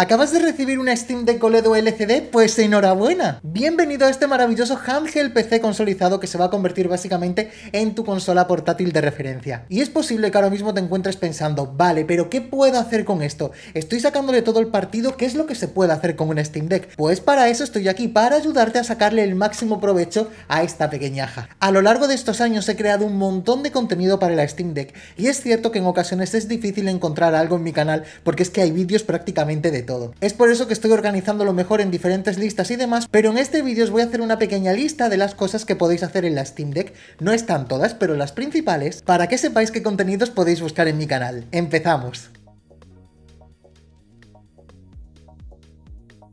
¿Acabas de recibir una Steam Deck OLED o LCD? Pues enhorabuena. Bienvenido a este maravilloso handheld PC consolidado que se va a convertir básicamente en tu consola portátil de referencia. Y es posible que ahora mismo te encuentres pensando, vale, pero ¿qué puedo hacer con esto? Estoy sacándole todo el partido, ¿qué es lo que se puede hacer con una Steam Deck? Pues para eso estoy aquí, para ayudarte a sacarle el máximo provecho a esta pequeñaja. A lo largo de estos años he creado un montón de contenido para la Steam Deck y es cierto que en ocasiones es difícil encontrar algo en mi canal porque es que hay vídeos prácticamente de todo. Es por eso que estoy organizando lo mejor en diferentes listas y demás, pero en este vídeo os voy a hacer una pequeña lista de las cosas que podéis hacer en la Steam Deck, no están todas, pero las principales, para que sepáis qué contenidos podéis buscar en mi canal. ¡Empezamos!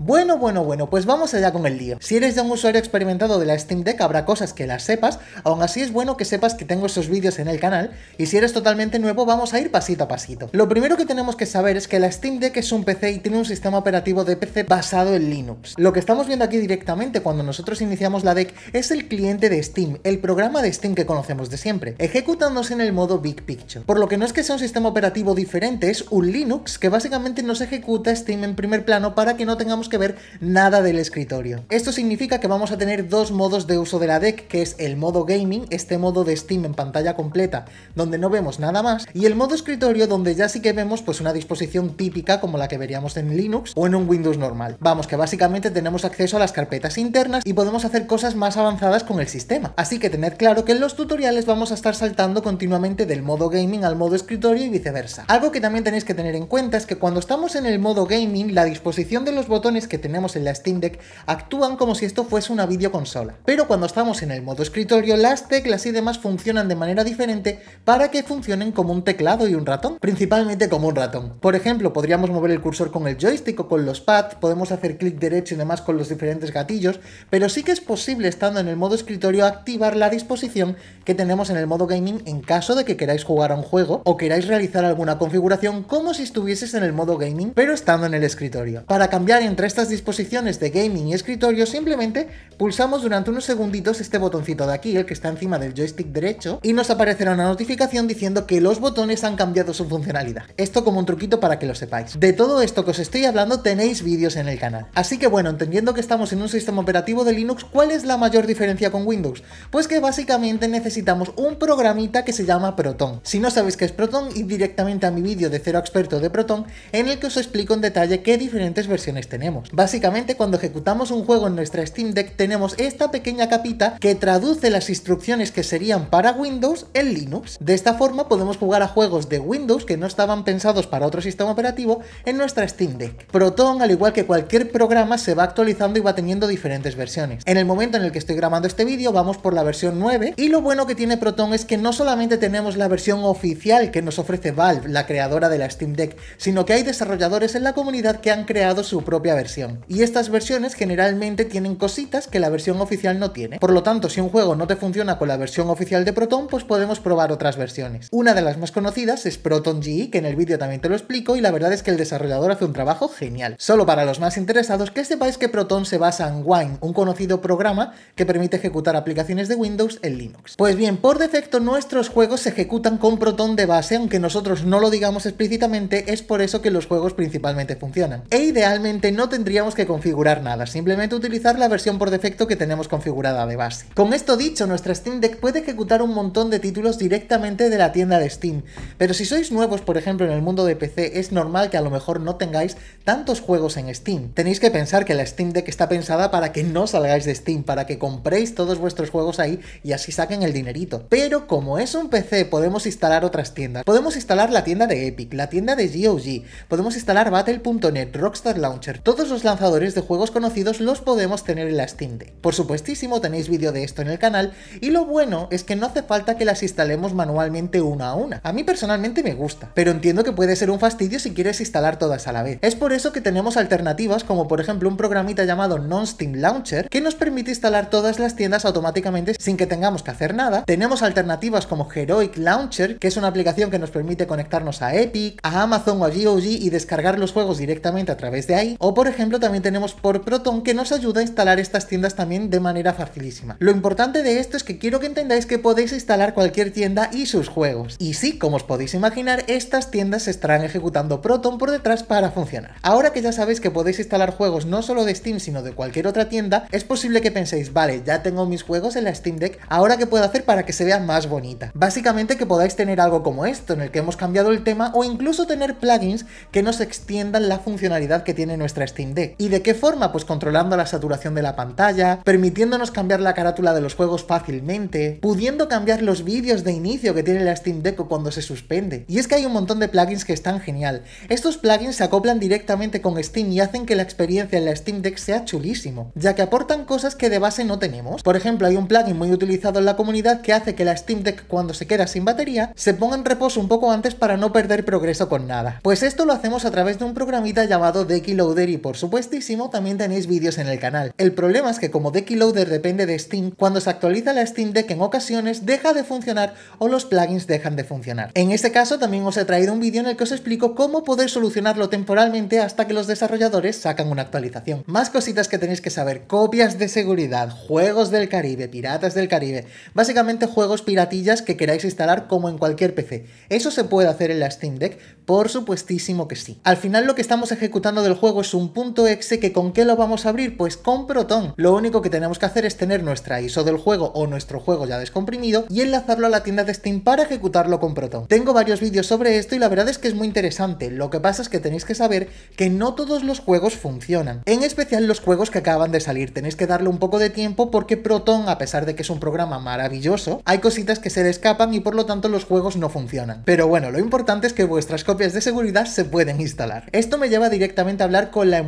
Bueno, bueno, bueno, pues vamos allá con el lío. Si eres ya un usuario experimentado de la Steam Deck habrá cosas que las sepas, aún así es bueno que sepas que tengo esos vídeos en el canal, y si eres totalmente nuevo vamos a ir pasito a pasito. Lo primero que tenemos que saber es que la Steam Deck es un PC y tiene un sistema operativo de PC basado en Linux. Lo que estamos viendo aquí directamente cuando nosotros iniciamos la Deck es el cliente de Steam, el programa de Steam que conocemos de siempre, ejecutándose en el modo Big Picture. Por lo que no es que sea un sistema operativo diferente, es un Linux que básicamente nos ejecuta Steam en primer plano para que no tengamos que ver nada del escritorio. Esto significa que vamos a tener dos modos de uso de la deck, que es el modo gaming, este modo de Steam en pantalla completa, donde no vemos nada más, y el modo escritorio, donde ya sí que vemos pues una disposición típica como la que veríamos en Linux o en un Windows normal. Vamos, que básicamente tenemos acceso a las carpetas internas y podemos hacer cosas más avanzadas con el sistema. Así que tened claro que en los tutoriales vamos a estar saltando continuamente del modo gaming al modo escritorio y viceversa. Algo que también tenéis que tener en cuenta es que cuando estamos en el modo gaming, la disposición de los botones que tenemos en la Steam Deck actúan como si esto fuese una videoconsola. Pero cuando estamos en el modo escritorio, las teclas y demás funcionan de manera diferente para que funcionen como un teclado y un ratón, principalmente como un ratón. Por ejemplo, podríamos mover el cursor con el joystick o con los pads, podemos hacer clic derecho y demás con los diferentes gatillos, pero sí que es posible estando en el modo escritorio activar la disposición que tenemos en el modo gaming en caso de que queráis jugar a un juego o queráis realizar alguna configuración como si estuvieses en el modo gaming pero estando en el escritorio. Para cambiar entre estas disposiciones de gaming y escritorio, simplemente pulsamos durante unos segunditos este botoncito de aquí, el que está encima del joystick derecho, y nos aparecerá una notificación diciendo que los botones han cambiado su funcionalidad. Esto como un truquito para que lo sepáis. De todo esto que os estoy hablando tenéis vídeos en el canal. Así que bueno, entendiendo que estamos en un sistema operativo de Linux, ¿cuál es la mayor diferencia con Windows? Pues que básicamente necesitamos un programita que se llama Proton. Si no sabéis qué es Proton, id directamente a mi vídeo de cero experto de Proton, en el que os explico en detalle qué diferentes versiones tenemos. Básicamente cuando ejecutamos un juego en nuestra Steam Deck tenemos esta pequeña capita que traduce las instrucciones que serían para Windows en Linux. De esta forma podemos jugar a juegos de Windows que no estaban pensados para otro sistema operativo en nuestra Steam Deck. Proton, al igual que cualquier programa, se va actualizando y va teniendo diferentes versiones. En el momento en el que estoy grabando este vídeo vamos por la versión 9 y lo bueno que tiene Proton es que no solamente tenemos la versión oficial que nos ofrece Valve, la creadora de la Steam Deck, sino que hay desarrolladores en la comunidad que han creado su propia versión y estas versiones generalmente tienen cositas que la versión oficial no tiene. Por lo tanto, si un juego no te funciona con la versión oficial de Proton, pues podemos probar otras versiones. Una de las más conocidas es Proton GE, que en el vídeo también te lo explico, y la verdad es que el desarrollador hace un trabajo genial. Solo para los más interesados, que sepáis que Proton se basa en Wine, un conocido programa que permite ejecutar aplicaciones de Windows en Linux. Pues bien, por defecto nuestros juegos se ejecutan con Proton de base, aunque nosotros no lo digamos explícitamente, es por eso que los juegos principalmente funcionan. E idealmente no tendríamos que configurar nada, simplemente utilizar la versión por defecto que tenemos configurada de base. Con esto dicho, nuestra Steam Deck puede ejecutar un montón de títulos directamente de la tienda de Steam, pero si sois nuevos, por ejemplo, en el mundo de PC, es normal que a lo mejor no tengáis tantos juegos en Steam. Tenéis que pensar que la Steam Deck está pensada para que no salgáis de Steam, para que compréis todos vuestros juegos ahí y así saquen el dinerito. Pero como es un PC, podemos instalar otras tiendas. Podemos instalar la tienda de Epic, la tienda de GOG, podemos instalar Battle.net, Rockstar Launcher, todo todos los lanzadores de juegos conocidos los podemos tener en la Steam Deck. Por supuestísimo tenéis vídeo de esto en el canal y lo bueno es que no hace falta que las instalemos manualmente una a una. A mí personalmente me gusta, pero entiendo que puede ser un fastidio si quieres instalar todas a la vez. Es por eso que tenemos alternativas como por ejemplo un programita llamado Non-Steam Launcher que nos permite instalar todas las tiendas automáticamente sin que tengamos que hacer nada. Tenemos alternativas como Heroic Launcher, que es una aplicación que nos permite conectarnos a Epic, a Amazon o a GOG y descargar los juegos directamente a través de ahí. O por ejemplo, también tenemos por Proton que nos ayuda a instalar estas tiendas también de manera facilísima. Lo importante de esto es que quiero que entendáis que podéis instalar cualquier tienda y sus juegos. Y sí, como os podéis imaginar, estas tiendas se estarán ejecutando Proton por detrás para funcionar. Ahora que ya sabéis que podéis instalar juegos no solo de Steam, sino de cualquier otra tienda, es posible que penséis, vale, ya tengo mis juegos en la Steam Deck, ahora qué puedo hacer para que se vea más bonita. Básicamente que podáis tener algo como esto, en el que hemos cambiado el tema, o incluso tener plugins que nos extiendan la funcionalidad que tiene nuestra Steam Deck. ¿Y de qué forma? Pues controlando la saturación de la pantalla, permitiéndonos cambiar la carátula de los juegos fácilmente, pudiendo cambiar los vídeos de inicio que tiene la Steam Deck cuando se suspende. Y es que hay un montón de plugins que están genial. Estos plugins se acoplan directamente con Steam y hacen que la experiencia en la Steam Deck sea chulísimo, ya que aportan cosas que de base no tenemos. Por ejemplo, hay un plugin muy utilizado en la comunidad que hace que la Steam Deck cuando se queda sin batería se ponga en reposo un poco antes para no perder progreso con nada. Pues esto lo hacemos a través de un programita llamado Decky Loader y por supuestísimo también tenéis vídeos en el canal. El problema es que como Decky Loader depende de Steam, cuando se actualiza la Steam Deck en ocasiones deja de funcionar o los plugins dejan de funcionar. En este caso también os he traído un vídeo en el que os explico cómo poder solucionarlo temporalmente hasta que los desarrolladores sacan una actualización. Más cositas que tenéis que saber, copias de seguridad, juegos del Caribe, piratas del Caribe, básicamente juegos piratillas que queráis instalar como en cualquier PC. Eso se puede hacer en la Steam Deck, por supuestísimo que sí. Al final lo que estamos ejecutando del juego es un .exe que con qué lo vamos a abrir? Pues con Proton. Lo único que tenemos que hacer es tener nuestra ISO del juego o nuestro juego ya descomprimido y enlazarlo a la tienda de Steam para ejecutarlo con Proton. Tengo varios vídeos sobre esto y la verdad es que es muy interesante. Lo que pasa es que tenéis que saber que no todos los juegos funcionan. En especial los juegos que acaban de salir. Tenéis que darle un poco de tiempo porque Proton, a pesar de que es un programa maravilloso, hay cositas que se le escapan y por lo tanto los juegos no funcionan. Pero bueno, lo importante es que vuestras copias de seguridad se pueden instalar. Esto me lleva directamente a hablar con la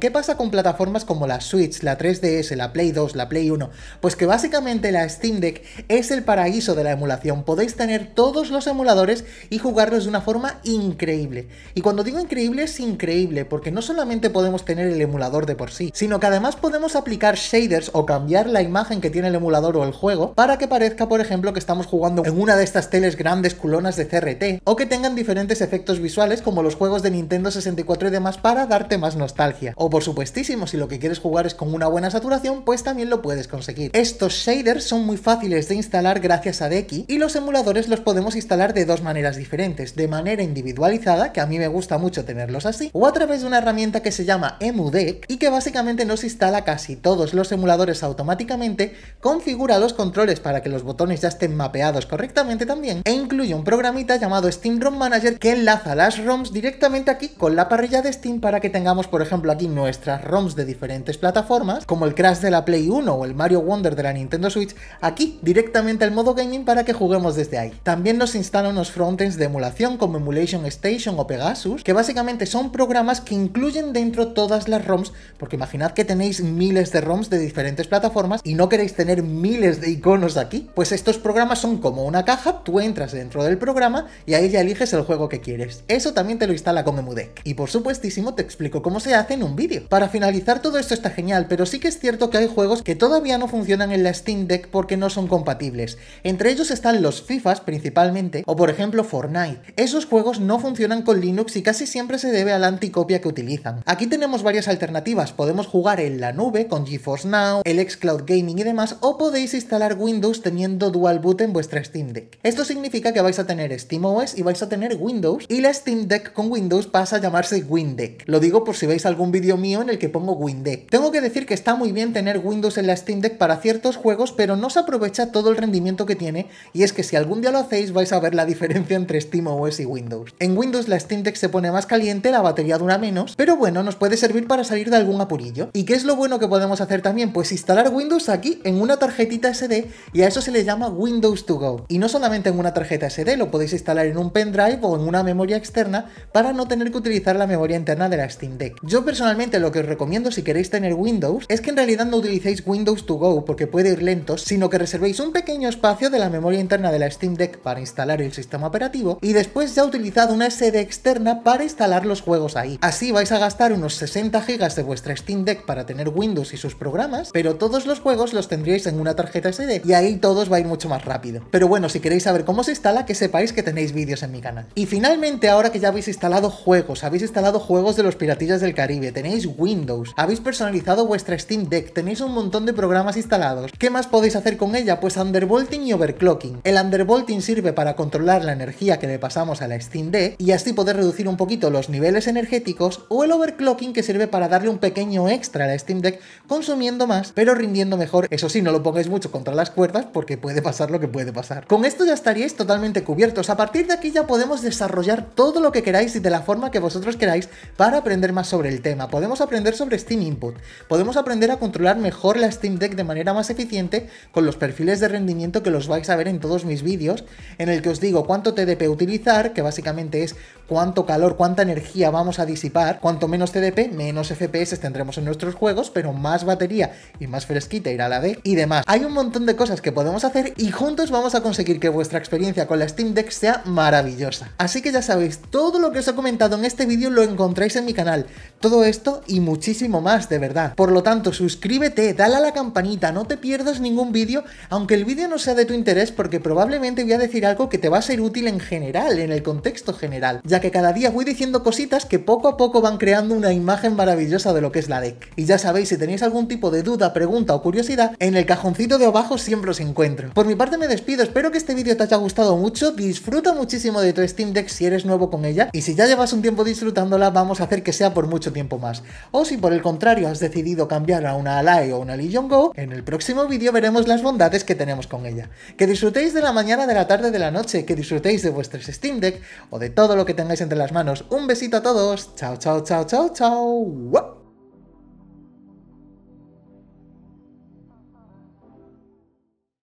¿Qué pasa con plataformas como la Switch, la 3DS, la Play 2, la Play 1? Pues que básicamente la Steam Deck es el paraíso de la emulación. Podéis tener todos los emuladores y jugarlos de una forma increíble. Y cuando digo increíble es increíble, porque no solamente podemos tener el emulador de por sí, sino que además podemos aplicar shaders o cambiar la imagen que tiene el emulador o el juego para que parezca, por ejemplo, que estamos jugando en una de estas teles grandes culonas de CRT o que tengan diferentes efectos visuales como los juegos de Nintendo 64 y demás para darte más nostalgia. O por supuestísimo, si lo que quieres jugar es con una buena saturación, pues también lo puedes conseguir. Estos shaders son muy fáciles de instalar gracias a Deki y los emuladores los podemos instalar de dos maneras diferentes, de manera individualizada, que a mí me gusta mucho tenerlos así, o a través de una herramienta que se llama EmuDeck y que básicamente nos instala casi todos los emuladores automáticamente, configura los controles para que los botones ya estén mapeados correctamente también e incluye un programita llamado Steam ROM Manager que enlaza las ROMs directamente aquí con la parrilla de Steam para que tengamos por ejemplo aquí nuestras ROMs de diferentes plataformas, como el Crash de la Play 1 o el Mario Wonder de la Nintendo Switch, aquí directamente al modo gaming para que juguemos desde ahí. También nos instalan unos frontends de emulación como Emulation Station o Pegasus, que básicamente son programas que incluyen dentro todas las ROMs, porque imaginad que tenéis miles de ROMs de diferentes plataformas y no queréis tener miles de iconos aquí, pues estos programas son como una caja, tú entras dentro del programa y ahí ya eliges el juego que quieres. Eso también te lo instala con Emudec. Y por supuestísimo te explico cómo se hacen un vídeo. Para finalizar, todo esto está genial, pero sí que es cierto que hay juegos que todavía no funcionan en la Steam Deck porque no son compatibles. Entre ellos están los FIFAs principalmente, o por ejemplo Fortnite. Esos juegos no funcionan con Linux y casi siempre se debe a la anticopia que utilizan. Aquí tenemos varias alternativas, podemos jugar en la nube con GeForce Now, el xCloud Gaming y demás, o podéis instalar Windows teniendo Dual Boot en vuestra Steam Deck. Esto significa que vais a tener SteamOS y vais a tener Windows, y la Steam Deck con Windows pasa a llamarse WinDeck. Lo digo por si vais algún vídeo mío en el que pongo WinDeck. Tengo que decir que está muy bien tener Windows en la Steam Deck para ciertos juegos, pero no se aprovecha todo el rendimiento que tiene, y es que si algún día lo hacéis vais a ver la diferencia entre SteamOS y Windows. En Windows la Steam Deck se pone más caliente, la batería dura menos, pero bueno, nos puede servir para salir de algún apurillo. ¿Y qué es lo bueno que podemos hacer también? Pues instalar Windows aquí en una tarjetita SD y a eso se le llama Windows to Go. Y no solamente en una tarjeta SD, lo podéis instalar en un pendrive o en una memoria externa para no tener que utilizar la memoria interna de la Steam Deck. Yo personalmente lo que os recomiendo si queréis tener Windows es que en realidad no utilicéis Windows to Go porque puede ir lento, sino que reservéis un pequeño espacio de la memoria interna de la Steam Deck para instalar el sistema operativo y después ya utilizad una SD externa para instalar los juegos ahí. Así vais a gastar unos 60 GB de vuestra Steam Deck para tener Windows y sus programas, pero todos los juegos los tendríais en una tarjeta SD y ahí todos va a ir mucho más rápido. Pero bueno, si queréis saber cómo se instala, que sepáis que tenéis vídeos en mi canal. Y finalmente, ahora que ya habéis instalado juegos, habéis instalado juegos de los piratillas del canal, tenéis Windows, habéis personalizado vuestra Steam Deck, tenéis un montón de programas instalados. ¿Qué más podéis hacer con ella? Pues undervolting y overclocking. El undervolting sirve para controlar la energía que le pasamos a la Steam Deck y así poder reducir un poquito los niveles energéticos o el overclocking que sirve para darle un pequeño extra a la Steam Deck consumiendo más pero rindiendo mejor. Eso sí, no lo pongáis mucho contra las cuerdas porque puede pasar lo que puede pasar. Con esto ya estaríais totalmente cubiertos. A partir de aquí ya podemos desarrollar todo lo que queráis y de la forma que vosotros queráis para aprender más sobre el tema, podemos aprender sobre Steam Input, podemos aprender a controlar mejor la Steam Deck de manera más eficiente con los perfiles de rendimiento que los vais a ver en todos mis vídeos, en el que os digo cuánto TDP utilizar, que básicamente es cuánto calor, cuánta energía vamos a disipar. Cuanto menos TDP, menos FPS tendremos en nuestros juegos, pero más batería y más fresquita irá la D y demás. Hay un montón de cosas que podemos hacer y juntos vamos a conseguir que vuestra experiencia con la Steam Deck sea maravillosa. Así que ya sabéis, todo lo que os he comentado en este vídeo lo encontráis en mi canal. Todo esto y muchísimo más, de verdad. Por lo tanto, suscríbete, dale a la campanita, no te pierdas ningún vídeo, aunque el vídeo no sea de tu interés porque probablemente voy a decir algo que te va a ser útil en general, en el contexto general ya que cada día voy diciendo cositas que poco a poco van creando una imagen maravillosa de lo que es la deck. Y ya sabéis, si tenéis algún tipo de duda, pregunta o curiosidad, en el cajoncito de abajo siempre os encuentro. Por mi parte me despido, espero que este vídeo te haya gustado mucho, disfruta muchísimo de tu Steam Deck si eres nuevo con ella, y si ya llevas un tiempo disfrutándola, vamos a hacer que sea por mucho tiempo más. O si por el contrario has decidido cambiar a una Alae o una Legion Go, en el próximo vídeo veremos las bondades que tenemos con ella. Que disfrutéis de la mañana, de la tarde, de la noche, que disfrutéis de vuestros Steam Deck o de todo lo que tenéis tengáis entre las manos. Un besito a todos. Chao, chao, chao, chao, chao.